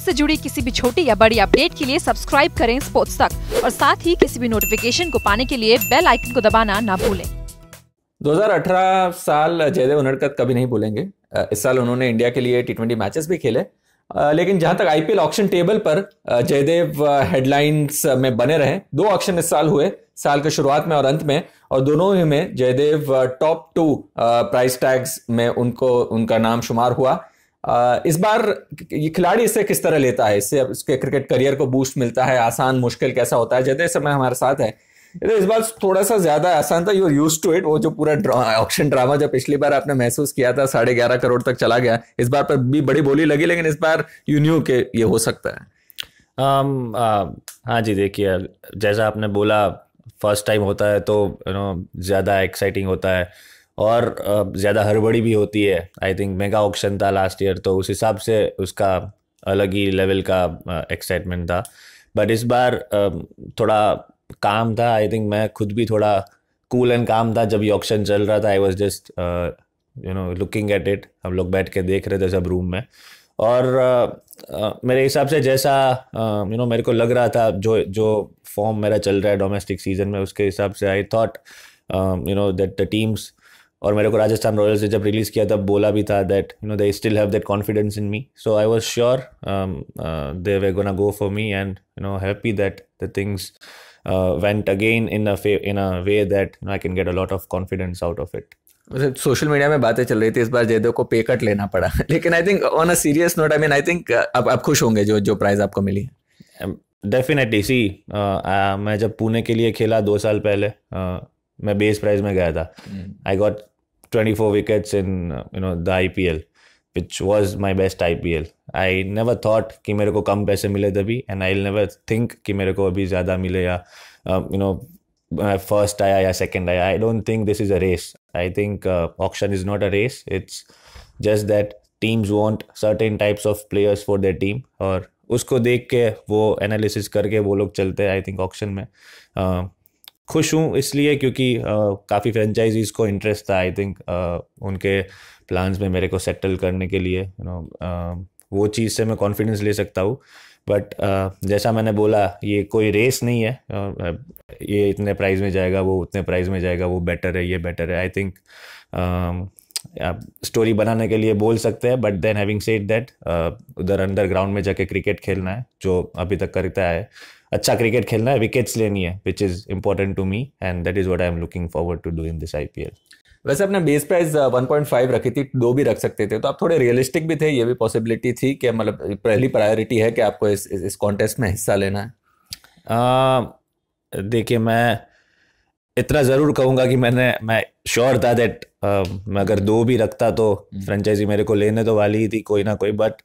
Sports से जुड़ी किसी भी छोटी या बड़ी अपडेट के लिए सब्सक्राइब करें स्पोर्ट्स तक और साथ ही किसी भी नोटिफिकेशन को पाने के लिए बेल आइकन को दबाना ना भूलें 2018 साल जयदेव उनड़कत कभी नहीं भूलेंगे इस साल उन्होंने इंडिया के लिए टी ट्वेंटी मैचेस भी खेले लेकिन जहां तक आईपीएल ऑक्शन टेबल पर जयदेव हेडलाइंस में बने रहे दो ऑक्शन इस साल हुए साल के शुरुआत में और अंत में और दोनों ही में Jaydev top two price tags में उनको उनका नाम शुमार हुआ इस बार ये खिलाड़ी इससे किस तरह लेता है इससे उसके क्रिकेट करियर को बूस्ट मिलता है आसान मुश्किल कैसा होता है जैसे समय हमारे साथ है इस बार थोड़ा सा ज्यादा आसान था यूर यूज टू इट वो जो पूरा ऑप्शन ड्रामा जो पिछली बार आपने महसूस किया था साढ़े ग्यारह करोड़ तक चला गया इस बार पर भी बड़ी बोली लगी लेकिन इस बार यू न्यू के ये हो सकता है um, हाँ जी देखिए जैसा आपने बोला फर्स्ट टाइम होता है तो यू नो ज़्यादा एक्साइटिंग होता है और ज़्यादा हड़बड़ी भी होती है आई थिंक मेगा ऑक्शन था लास्ट ईयर तो उस हिसाब से उसका अलग ही लेवल का एक्साइटमेंट था बट इस बार थोड़ा काम था आई थिंक मैं खुद भी थोड़ा कूल एंड काम था जब ये ऑक्शन चल रहा था I was just you know looking at it हम लोग बैठ के देख रहे थे सब रूम में और uh, uh, मेरे हिसाब से जैसा you uh, know you know, मेरे को लग रहा था जो जो फॉर्म मेरा चल रहा है डोमेस्टिक सीजन में उसके हिसाब से I thought you know that the teams और मेरे को राजस्थान रॉयल्स ने जब रिलीज़ किया तब बोला भी था that you know they still have that confidence in me so I was sure they were gonna go for me and you know happy that the things went again in a in a way that I can get a lot of confidence out of it social media में बातें चल रही थी इस बार जयदेव को पे cut लेना पड़ा लेकिन I think on a serious note I mean I think आप आप खुश होंगे जो जो प्राइज आपको मिली definitely um, see uh, uh, मैं जब पुणे के लिए खेला दो साल पहले uh, मैं बेस प्राइज में गया था I hmm. Got twenty four wickets in you know the I P L was was my best I P L I never thought कि मेरे को कम पैसे मिले तभी एंड आई नेवर थिंक कि मेरे को अभी ज़्यादा मिले या यू नो फर्स्ट आया या सेकेंड आया I don't think this is a race I think auction is not a race it's just that teams want certain types of players for the team और उसको देख के वो एनालिसिस करके वो लोग चलते हैं आई थिंक ऑक्शन में uh, खुश हूँ इसलिए क्योंकि काफ़ी फ्रेंचाइजीज़ को इंटरेस्ट था आई थिंक उनके प्लान्स में मेरे को सेटल करने के लिए यू नो वो चीज़ से मैं कॉन्फिडेंस ले सकता हूँ बट uh, जैसा मैंने बोला ये कोई रेस नहीं है uh, ये इतने प्राइस में जाएगा वो उतने प्राइस में जाएगा वो बेटर है ये बेटर है आई थिंक आप स्टोरी बनाने के लिए बोल सकते हैं but then having said that उधर अंडर ग्राउंड में जाके क्रिकेट खेलना है जो अभी तक करता है अच्छा क्रिकेट खेलना है विकेट्स लेनी है which is important to me and that is what I am looking forward to do in this I वैसे अपने बेस प्राइस 1.5 रखी थी दो भी रख सकते थे तो आप थोड़े रियलिस्टिक भी थे ये भी पॉसिबिलिटी थी कि मतलब पहली प्रायोरिटी है कि आपको इस इस कॉन्टेस्ट में हिस्सा लेना है देखिए मैं इतना ज़रूर कहूंगा कि मैंने मैं श्योर था दैट मैं अगर दो भी रखता तो फ्रेंचाइजी हम्म। मेरे को लेने तो वाली ही थी कोई ना कोई but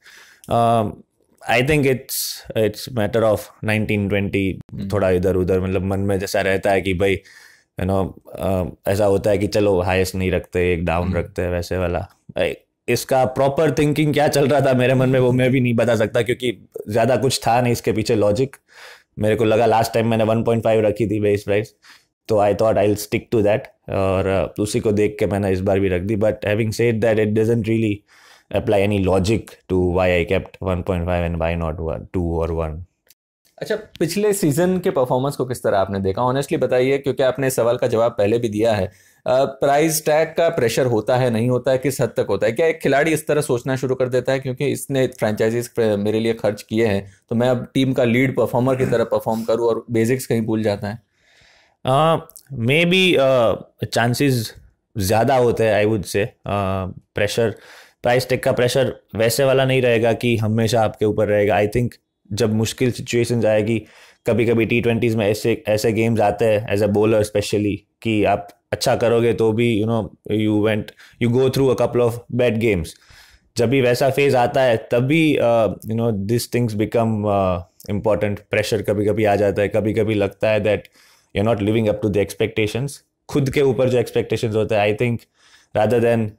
I think it's it's matter of nineteen twenty थोड़ा इधर उधर मतलब मन में जैसा रहता है कि भाई you you know know, um, ऐसा होता है कि चलो हाईएस्ट नहीं रखते एक डाउन hmm. रखते हैं वैसे वाला इसका प्रॉपर थिंकिंग क्या चल रहा था मेरे मन में वो मैं भी नहीं बता सकता क्योंकि ज़्यादा कुछ था नहीं इसके पीछे लॉजिक मेरे को लगा लास्ट टाइम मैंने वन पॉइंट फाइव रखी थी बेस प्राइस तो I thought I stick to that और uh, उसी को देख के मैंने इस बार भी रख दी but having said that it doesn't really apply any logic to why I kept 1.5 and why not 2 or 1. अच्छा पिछले सीजन के परफॉर्मेंस को किस तरह आपने देखा ऑनेस्टली बताइए क्योंकि आपने सवाल का जवाब पहले भी दिया है प्राइस टैग का प्रेशर होता है नहीं होता है किस हद तक होता है क्या एक खिलाड़ी इस तरह सोचना शुरू कर देता है क्योंकि इसने फ्रेंचाइजीज मेरे लिए खर्च किए हैं तो मैं अब टीम का लीड परफॉर्मर की तरह परफॉर्म करूँ और बेसिक्स कहीं भूल जाता है मे बी चांसेस ज़्यादा होते हैं I would say pressure uh, price tag का प्रेशर वैसे वाला नहीं रहेगा कि हमेशा आपके ऊपर रहेगा आई थिंक जब मुश्किल सिचुएशन आएगी कभी कभी टी ट्वेंटीज़ में ऐसे ऐसे गेम्स आते हैं एज अ बॉलर स्पेशली कि आप अच्छा करोगे तो भी you know you went you go through a couple of bad games जब भी वैसा फेज आता है तब भी you know this things become important pressure कभी कभी आ जाता है कभी कभी लगता है that you not living up to the expectations खुद के ऊपर जो एक्सपेक्टेशंस होते हैं I think rather than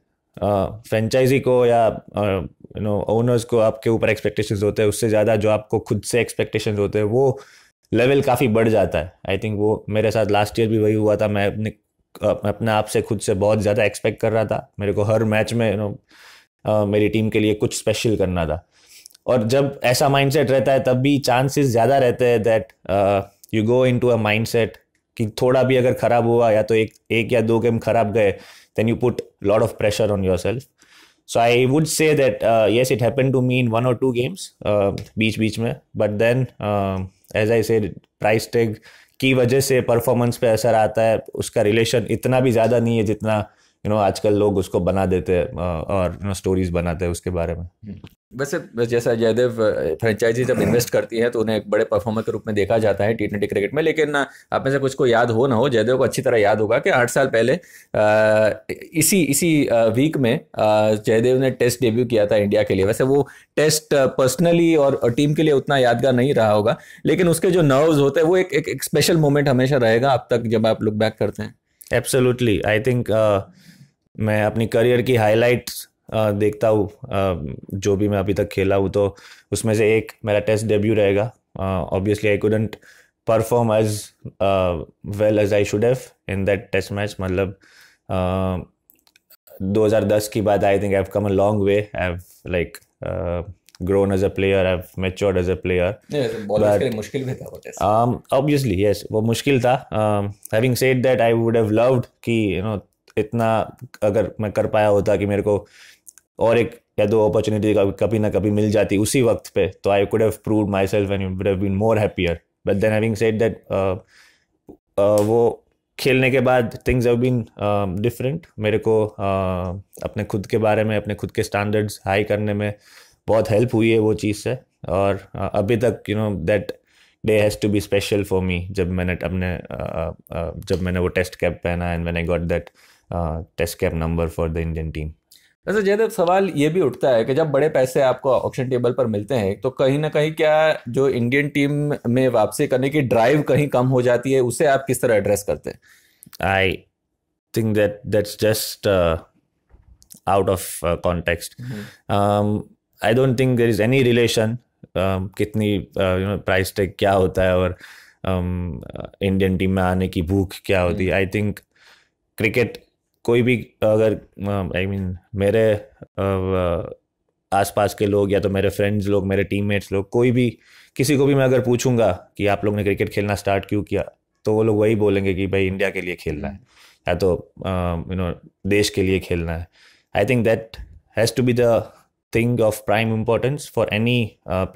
franchise को या यू नो ओनर्स को आपके ऊपर एक्सपेक्टेशंस होते हैं उससे ज़्यादा जो आपको खुद से एक्सपेक्टेशंस होते हैं वो लेवल काफ़ी बढ़ जाता है आई थिंक वो मेरे साथ लास्ट ईयर भी वही हुआ था मैं अपने अपने आप से खुद से बहुत ज़्यादा एक्सपेक्ट कर रहा था मेरे को हर मैच में यू नो मेरी टीम के लिए कुछ स्पेशल करना था और जब ऐसा माइंडसेट रहता है तब भी चांसेस ज़्यादा रहते हैं that you go into a mindset कि थोड़ा भी अगर खराब हुआ या तो एक एक या दो गेम खराब गए then you put lot of pressure on yourself so I would say that yes it happen to me in one और टू गेम्स बीच बीच में बट देन एज आई से प्राइस टैग की वजह से परफॉर्मेंस पे असर आता है उसका रिलेशन इतना भी ज़्यादा नहीं है जितना यू नो आजकल लोग उसको बना देते हैं और यू नो स्टोरीज बनाते हैं उसके बारे में हम्म। वैसे जैसा जयदेव फ्रेंचाइजी जब इन्वेस्ट करती है तो उन्हें एक बड़े परफॉर्मर के रूप में देखा जाता है टी ट्वेंटी क्रिकेट में लेकिन आप में से कुछ को याद हो ना हो जयदेव को अच्छी तरह याद होगा कि आठ साल पहले इसी इसी वीक में जयदेव ने टेस्ट डेब्यू किया था इंडिया के लिए वैसे वो टेस्ट पर्सनली और टीम के लिए उतना यादगार नहीं रहा होगा लेकिन उसके जो नर्व्स होते हैं वो एक, एक, स्पेशल मोमेंट हमेशा रहेगा अब तक जब आप लुक बैक करते हैं एब्सोल्युटली आई थिंक मैं अपनी करियर की हाईलाइट देखता हूँ जो भी मैं अभी तक खेला हूँ तो उसमें से एक मेरा टेस्ट डेब्यू रहेगा obviously I couldn't perform as well as I should have in that test match मतलब 2010 की बात I think I have come a long way I have like grown as a player i've matured as a player मुश्किल भी था um yes वो मुश्किल था having um, having that I would have loved कि you know इतना अगर मैं कर पाया होता कि मेरे को और एक या दो अपॉर्चुनिटी कभी ना कभी मिल जाती उसी वक्त पे तो I could have proved myself and would have been more happier but then having said that वो खेलने के बाद थिंग्स हैव बीन डिफरेंट मेरे को uh, अपने खुद के बारे में अपने खुद के स्टैंडर्ड्स हाई करने में बहुत हेल्प हुई है वो चीज़ से और uh, अभी तक you know that day has to be special for me जब मैंने अपने uh, uh, uh जब मैंने वो टेस्ट कैप पहना एंड मैंने got that test cap number for the Indian team वैसे जयदेव सवाल ये भी उठता है कि जब बड़े पैसे आपको ऑप्शन टेबल पर मिलते हैं तो कहीं ना कहीं क्या जो इंडियन टीम में वापसी करने की ड्राइव कहीं कम हो जाती है उसे आप किस तरह एड्रेस करते हैं I think that that's just out of context I don't think there is any relation कितनी यू नो प्राइस टेक क्या होता है और um, इंडियन टीम में आने की भूख क्या होती है आई थिंक क्रिकेट कोई भी अगर आई मीन मेरे आसपास के लोग या तो मेरे फ्रेंड्स लोग मेरे टीममेट्स लोग कोई भी किसी को भी मैं अगर पूछूंगा कि आप लोग ने क्रिकेट खेलना स्टार्ट क्यों किया तो वो लोग वही बोलेंगे कि भाई इंडिया के लिए खेलना है या तो यू नो देश के लिए खेलना है I think that has to be the thing of prime importance for any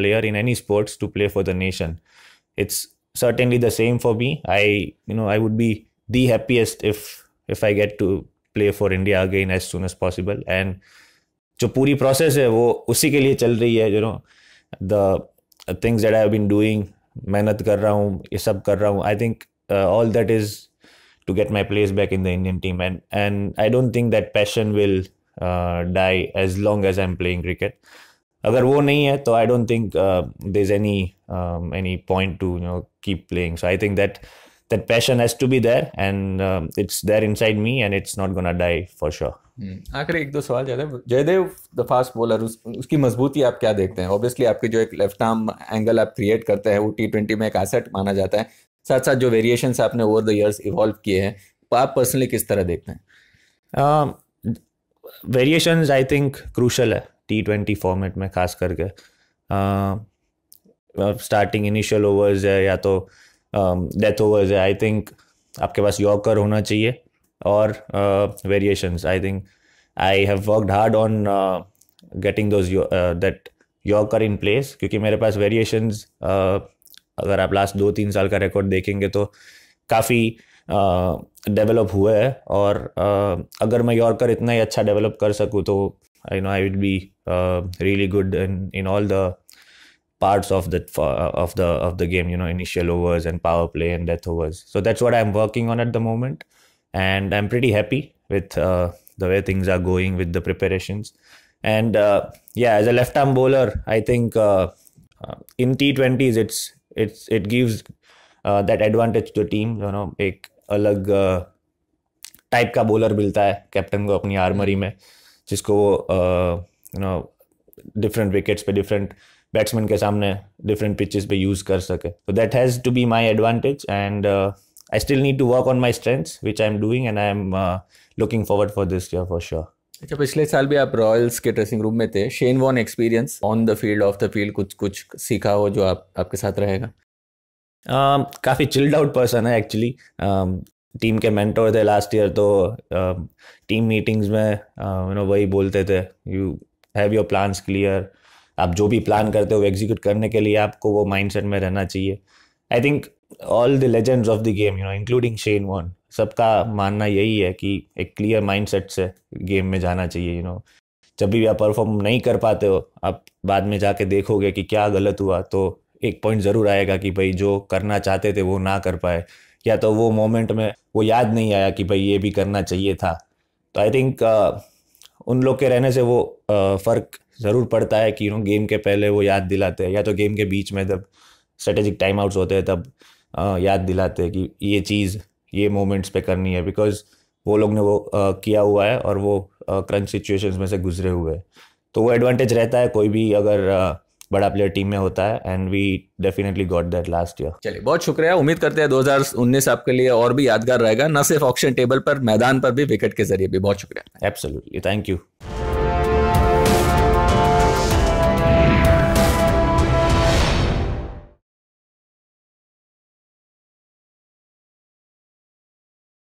player in any sports to play for the nation it's certainly the same for me I you know I would be the happiest if if I get to play for India again as soon as possible and जो पूरी process है वो उसी के लिए चल रही है you know the things that I been doing मेहनत कर रहा हूँ ये सब कर रहा हूँ I think all that is to get my place back in the Indian team. And and I don't think that passion will uh, die as long as I'm playing cricket. अगर वो नहीं है तो I don't think there is any any point to you know keep playing so I think that that passion has to be there and uh, it's there inside me and it's not gonna die for sure hmm. आखिर एक दो सवाल Jaydev Jaydev the fast bowler उस, उसकी मजबूती आप क्या देखते हैं ऑब्वियसली आपके जो एक लेफ्ट आर्म एंगल आप क्रिएट करते हैं वो टी ट्वेंटी में एक एसेट माना जाता है साथ साथ जो वेरिएशन आपने ओवर द ईयर्स इवॉल्व किए हैं तो आप पर्सनली किस तरह देखते हैं वेरिएशन आई थिंक क्रूशल है टी ट्वेंटी फॉर्मेट में खास करके स्टार्टिंग इनिशियल ओवर्स है या तो uh, डेथ ओवर्स है आई थिंक आपके पास यॉकर होना चाहिए और variations I think I have worked hard on getting those that yorker in place क्योंकि मेरे पास वेरिएशंस uh, अगर आप लास्ट दो तीन साल का रिकॉर्ड देखेंगे तो काफ़ी डेवलप uh, हुआ है और uh, अगर मैं यॉर्कर इतना ही अच्छा डेवलप कर सकूँ तो I know I would be really good in in all the parts of the of the of the game you know initial overs and power play and death overs so that's what i'm working on at the moment and i'm pretty happy with uh, the way things are going with the preparations and uh, yeah as a left arm bowler i think uh, uh in t20s it's it's it gives uh, that advantage to team you know एक अलग uh, type का bowler मिलता है captain को अपनी armory में जिसको वो you know different wickets पे different uh, बैट्समैन के सामने डिफरेंट पिचेस पे यूज कर सके तो that has to be my advantage and I still need to work on my strengths which I am doing and I am looking forward for this year for sure अच्छा पिछले साल भी आप Royals के dressing room में थे Shane Warne experience on the field off the field कुछ कुछ सीखा हो जो आप आपके साथ रहेगा काफ़ी चिल्ड आउट पर्सन है एक्चुअली टीम um, के मेंटोर थे लास्ट ईयर तो टीम um, मीटिंग्स में यू uh, नो वही बोलते थे you have your plans clear आप जो भी प्लान करते हो एग्जीक्यूट करने के लिए आपको वो माइंडसेट में रहना चाहिए I think all the legends of the game you know including Shane Warne सबका मानना यही है कि एक क्लियर माइंडसेट से गेम में जाना चाहिए यू नो जब भी आप परफॉर्म नहीं कर पाते हो आप बाद में जाके देखोगे कि क्या गलत हुआ तो एक पॉइंट ज़रूर आएगा कि भाई जो करना चाहते थे वो ना कर पाए या तो वो मोमेंट में वो याद नहीं आया कि भाई ये भी करना चाहिए था तो आई थिंक uh, उन लोग के रहने से वो uh, फ़र्क ज़रूर पड़ता है कि यू नो गेम के पहले वो याद दिलाते हैं या तो गेम के बीच में जब स्ट्रेटेजिक टाइम आउट्स होते हैं तब याद दिलाते हैं कि ये चीज़ ये मोमेंट्स पे करनी है बिकॉज वो लोग ने वो किया हुआ है और वो क्रंच सिचुएशंस में से गुजरे हुए हैं तो वो एडवांटेज रहता है कोई भी अगर बड़ा प्लेयर टीम में होता है and we definitely got that last year चलिए बहुत शुक्रिया उम्मीद करते हैं 2019 आपके लिए और भी यादगार रहेगा न सिर्फ ऑक्शन टेबल पर मैदान पर भी विकेट के जरिए भी बहुत शुक्रिया एब्सोल्युटली थैंक यू